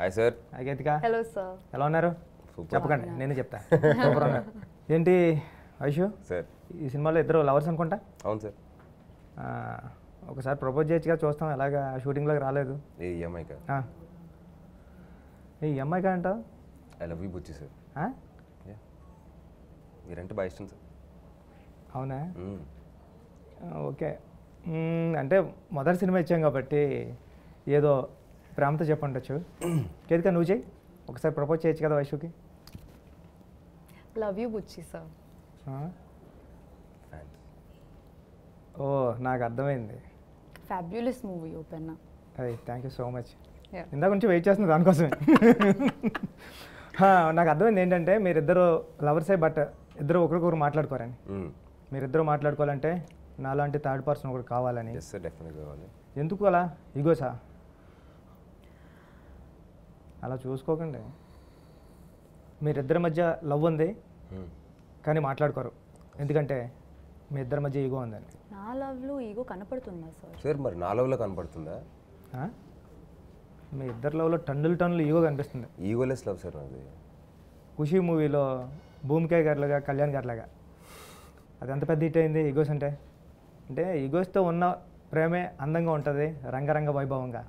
Hi sir Geethika hello sir ఎలా ఉన్నారు చెప్పకండి నేనే చెప్తా సూపర్ ఉన్నారు ఏంటి ఐషు సార్ ఈ సినిమాలో ఇద్దరు లవర్స్ అనుకుంటా అవును సార్ ఒకసారి ప్రపోజ్ కదా చూస్తాం ఎలాగా షూటింగ్లోకి రాలేదు ఏ ఈ e కా ఏ e కా I love you Bucchi sir మీరంటే బాగా ఇష్టం సార్ అవునా hmm. ఓకే అంటే మొదటి సినిమా ఇచ్చాం కాబట్టి ఏదో ప్రేమతో చెప్పండొచ్చు కేతిక నువ్వు చేయి ఒకసారి ప్రపోజ్ చేయొచ్చు కదా వైశుకి లవ్ యూ బుచ్చి సార్ ఓ నాకు అర్థమైంది ఫ్యాబ్యులస్ మూవీ ఓపెన్ అది థ్యాంక్ యూ సో మచ్ ఇందాక నుంచి వెయిట్ చేస్తున్నా దానికోసమే నాకు అర్థమైంది ఏంటంటే మీరిద్దరు లవర్సే బట్ ఇద్దరు ఒకరికొకరు మాట్లాడుకోరని hmm. మీరిద్దరు మాట్లాడుకోవాలంటే నాలాంటి థర్డ్ పర్సన్ ఒకరు కావాలని ఎందుకు అలా ఇగోసా అలా చూసుకోకండి మీరిద్దరి మధ్య లవ్ ఉంది కానీ మాట్లాడుకోరు ఎందుకంటే మీ ఇద్దరి మధ్య ఈగో ఉందండి నా లవ్లో ఈగో కనపడుతుందా సార్ సార్ మరి నా లవ్లో కనపడుతుందా మీ ఇద్దరు లవ్లో టన్నులు టన్నులు ఈగో కనిపిస్తుంది ఈగోలెస్ లవ్ సార్ నాది ఖుషి మూవీలో భూమికాయ గారిలాగా కళ్యాణ్ గారిలాగా అది ఎంత పెద్ద హిట్ అయింది ఈగోస్ అంటే అంటే ఈగోస్తో ఉన్న ప్రేమే అందంగా ఉంటుంది రంగరంగ వైభవంగా